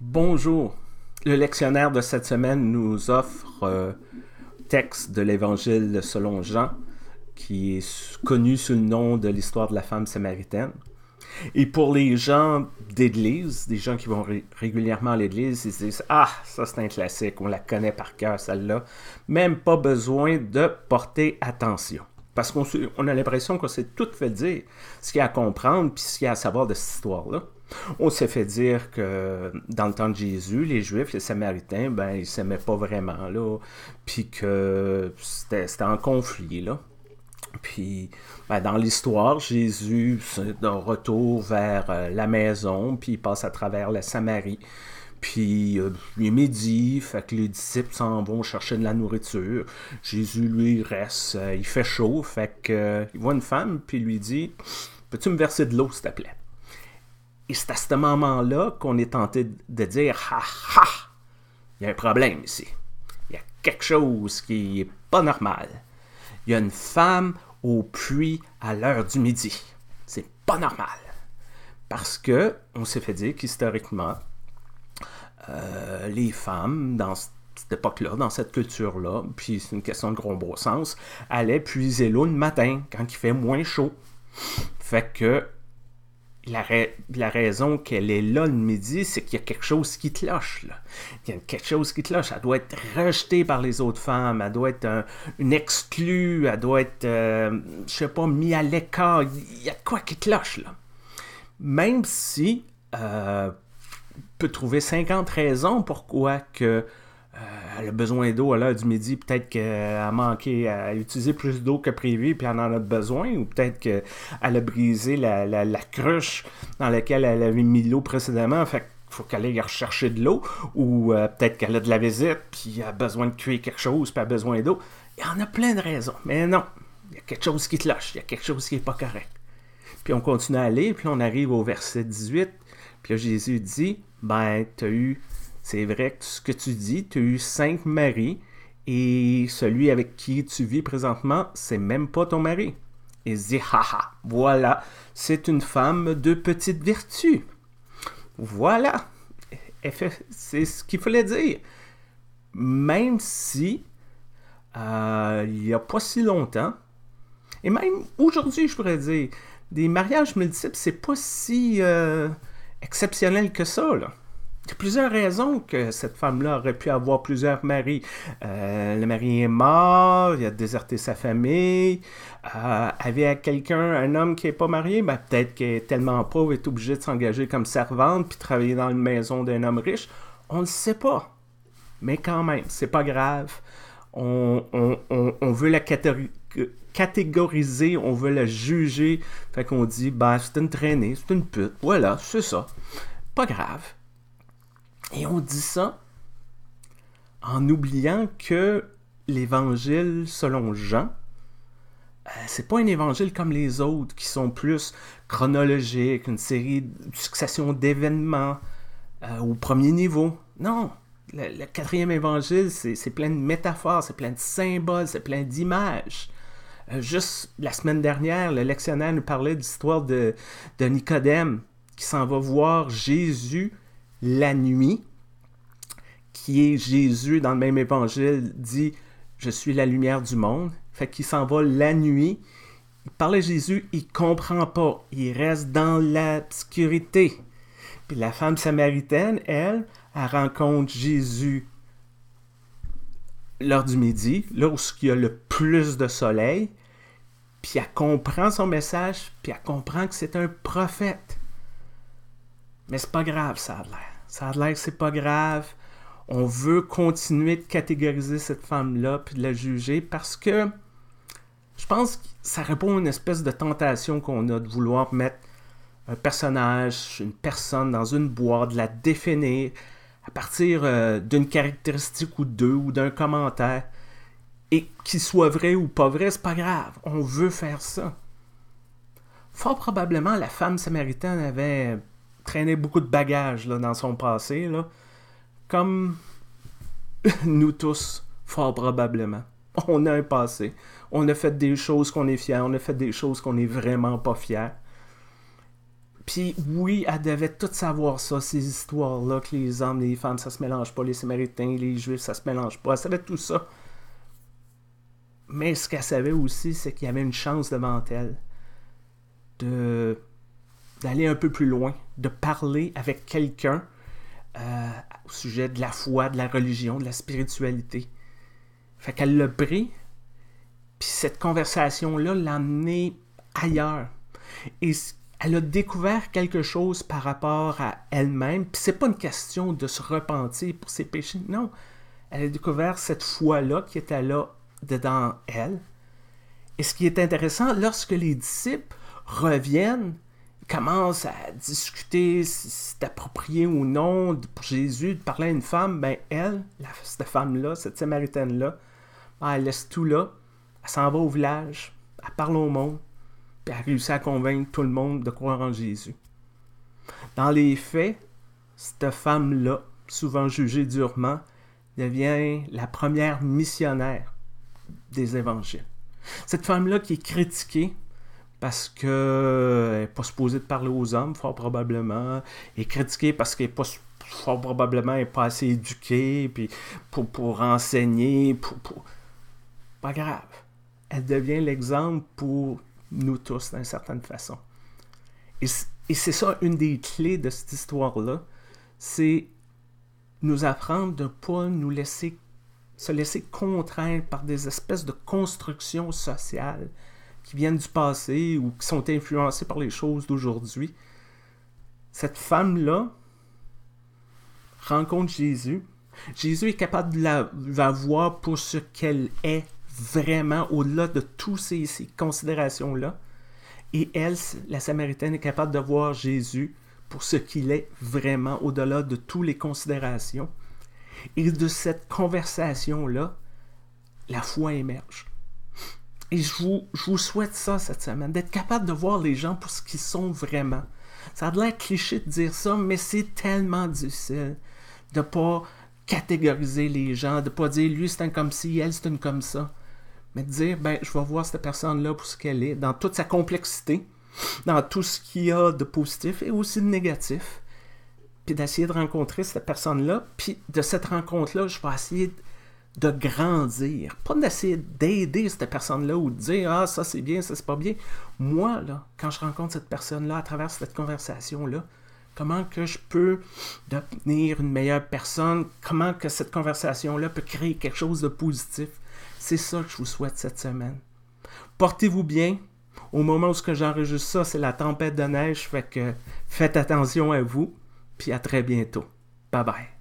Bonjour. Le lectionnaire de cette semaine nous offre euh, texte de l'Évangile selon Jean, qui est connu sous le nom de l'histoire de la femme samaritaine. Et pour les gens d'église, des gens qui vont régulièrement à l'église, ils disent Ah, ça c'est un classique, on la connaît par cœur celle-là. Même pas besoin de porter attention. Parce qu'on a l'impression qu'on s'est tout fait dire ce qu'il y a à comprendre puis ce qu'il y a à savoir de cette histoire-là. On s'est fait dire que dans le temps de Jésus, les Juifs, les Samaritains, ben, ils ne s'aimaient pas vraiment, là, puis que c'était en conflit, là. Puis, ben, dans l'histoire, Jésus c'est un retour vers euh, la maison, puis il passe à travers la Samarie. Puis euh, il est midi, fait que les disciples s'en vont chercher de la nourriture. Jésus, lui, il reste, euh, il fait chaud, fait qu'il voit une femme, puis lui dit Peux-tu me verser de l'eau, s'il te plaît et c'est à ce moment-là qu'on est tenté de dire Ha ha Il y a un problème ici. Il y a quelque chose qui n'est pas normal. Il y a une femme au puits à l'heure du midi. C'est pas normal. Parce que on s'est fait dire qu'historiquement, euh, les femmes, dans cette époque-là, dans cette culture-là, puis c'est une question de gros bon sens, allaient puiser l'eau le matin quand il fait moins chaud. Fait que la, raison qu'elle est là le midi, c'est qu'il y a quelque chose qui cloche. Il y a quelque chose qui cloche. Elle doit être rejetée par les autres femmes. Elle doit être une exclue. Elle doit être, euh, je sais pas, mise à l'écart. Il y a de quoi qui cloche. Là. Même si on euh, peut trouver 50 raisons pourquoi que elle euh, a besoin d'eau à l'heure du midi, peut-être qu'elle euh, a manqué, à utiliser plus d'eau que prévu, puis elle en a besoin, ou peut-être qu'elle a brisé la, la, cruche dans laquelle elle avait mis l'eau précédemment, fait qu'il faut qu'elle aille rechercher de l'eau, ou euh, peut-être qu'elle a de la visite, puis elle a besoin de cuire quelque chose, puis elle a besoin d'eau. Il y en a plein de raisons, mais non, il y a quelque chose qui te lâche, il y a quelque chose qui n'est pas correct. Puis on continue à aller, puis on arrive au verset 18, puis Jésus dit, ben, tu as eu c'est vrai que ce que tu dis, tu as eu cinq maris et celui avec qui tu vis présentement, c'est même pas ton mari. Et dit, haha, voilà, c'est une femme de petite vertu. Voilà, c'est ce qu'il fallait dire. Même si, euh, il n'y a pas si longtemps, et même aujourd'hui, je pourrais dire, des mariages multiples, c'est pas si euh, exceptionnel que ça, là. Il plusieurs raisons que cette femme-là aurait pu avoir plusieurs maris. Euh, le mari est mort, il a déserté sa famille, euh, avait quelqu'un, un homme qui n'est pas marié, ben peut-être qu'il est tellement pauvre, est obligé de s'engager comme servante puis travailler dans une maison d'un homme riche. On ne sait pas. Mais quand même, c'est pas grave. On, veut la catégoriser, on veut la juger. Fait qu'on dit, ben, c'est une traînée, c'est une pute. Voilà, c'est ça. Pas grave. Et on dit ça en oubliant que l'évangile selon Jean, euh, c'est pas un évangile comme les autres qui sont plus chronologiques, une série, de succession d'événements euh, au premier niveau. Non, le, quatrième évangile, c'est plein de métaphores, c'est plein de symboles, c'est plein d'images. Euh, juste la semaine dernière, le lectionnaire nous parlait de l'histoire de Nicodème qui s'en va voir Jésus la nuit, qui est Jésus dans le même évangile, dit Je suis la lumière du monde. Fait qu'il s'en va la nuit. Il parle à Jésus, il comprend pas. Il reste dans l'obscurité. Puis la femme samaritaine, elle, elle rencontre Jésus lors du midi, lorsqu'il y a le plus de soleil, puis elle comprend son message, puis elle comprend que c'est un prophète. Mais c'est pas grave, ça a l'air ça a l'air c'est pas grave. On veut continuer de catégoriser cette femme-là puis de la juger parce que je pense que ça répond à une espèce de tentation qu'on a de vouloir mettre un personnage, une personne dans une boîte, de la définir à partir euh, d'une caractéristique ou deux ou d'un commentaire. Et qu'il soit vrai ou pas vrai, c'est pas grave. On veut faire ça. Fort probablement, la femme samaritaine avait traînait beaucoup de bagages dans son passé, comme nous tous, fort probablement. On a un passé. On a fait des choses qu'on est fier, on a fait des choses qu'on n'est vraiment pas fier. Puis oui, elle devait tout savoir ça, ces histoires-là, que les hommes, les femmes, ça se mélange pas, les Samaritains, les Juifs, ça se mélange pas. Elle savait tout ça. Mais ce qu'elle savait aussi, c'est qu'il y avait une chance devant elle de d'aller un peu plus loin, de parler avec quelqu'un euh, au sujet de la foi, de la religion, de la spiritualité. Fait qu'elle le pris, puis cette conversation-là l'a amenée ailleurs. Et elle a découvert quelque chose par rapport à elle-même. Puis c'est pas une question de se repentir pour ses péchés. Non. Elle a découvert cette foi-là qui était là dedans elle. Et ce qui est intéressant, lorsque les disciples reviennent commence à discuter si c'est approprié ou non pour Jésus de parler à une femme, ben elle, cette femme-là, cette Samaritaine-là, ben, elle laisse tout là, elle s'en va au village, elle parle au monde, puis elle réussit à convaincre tout le monde de croire en Jésus. Dans les faits, cette femme-là, souvent jugée durement, devient la première missionnaire des évangiles. Cette femme-là qui est critiquée parce qu'elle n'est pas supposée de parler aux hommes, fort probablement, et critiquée parce qu'elle n'est pas fort probablement pas assez éduquée pour, enseigner. Pas grave. Elle devient l'exemple pour nous tous, d'une certaine façon. Et, et c'est ça une des clés de cette histoire-là, c'est nous apprendre de ne pas nous laisser se laisser contraindre par des espèces de constructions sociales qui viennent du passé ou qui sont influencés par les choses d'aujourd'hui. Cette femme-là rencontre Jésus. Jésus est capable de la, voir pour ce qu'elle est vraiment au-delà de toutes ces, ces considérations-là. Et elle, la Samaritaine, est capable de voir Jésus pour ce qu'il est vraiment au-delà de toutes les considérations. Et de cette conversation-là, la foi émerge. Et je vous, je souhaite ça cette semaine, d'être capable de voir les gens pour ce qu'ils sont vraiment. Ça a l'air cliché de dire ça, mais c'est tellement difficile de pas catégoriser les gens, de pas dire lui c'est un comme ci, elle c'est une comme ça. Mais de dire, ben, je vais voir cette personne-là pour ce qu'elle est, dans toute sa complexité, dans tout ce qu'il y a de positif et aussi de négatif. Puis d'essayer de rencontrer cette personne-là. Puis de cette rencontre-là, je vais essayer de grandir. Pas d'essayer d'aider cette personne-là ou de dire Ah, ça c'est bien, ça c'est pas bien. Moi, là, quand je rencontre cette personne-là à travers cette conversation-là, comment que je peux devenir une meilleure personne, comment que cette conversation-là peut créer quelque chose de positif. C'est ça que je vous souhaite cette semaine. Portez-vous bien. Au moment où ce j'enregistre ça, c'est la tempête de neige, fait que faites attention à vous, puis à très bientôt. Bye bye.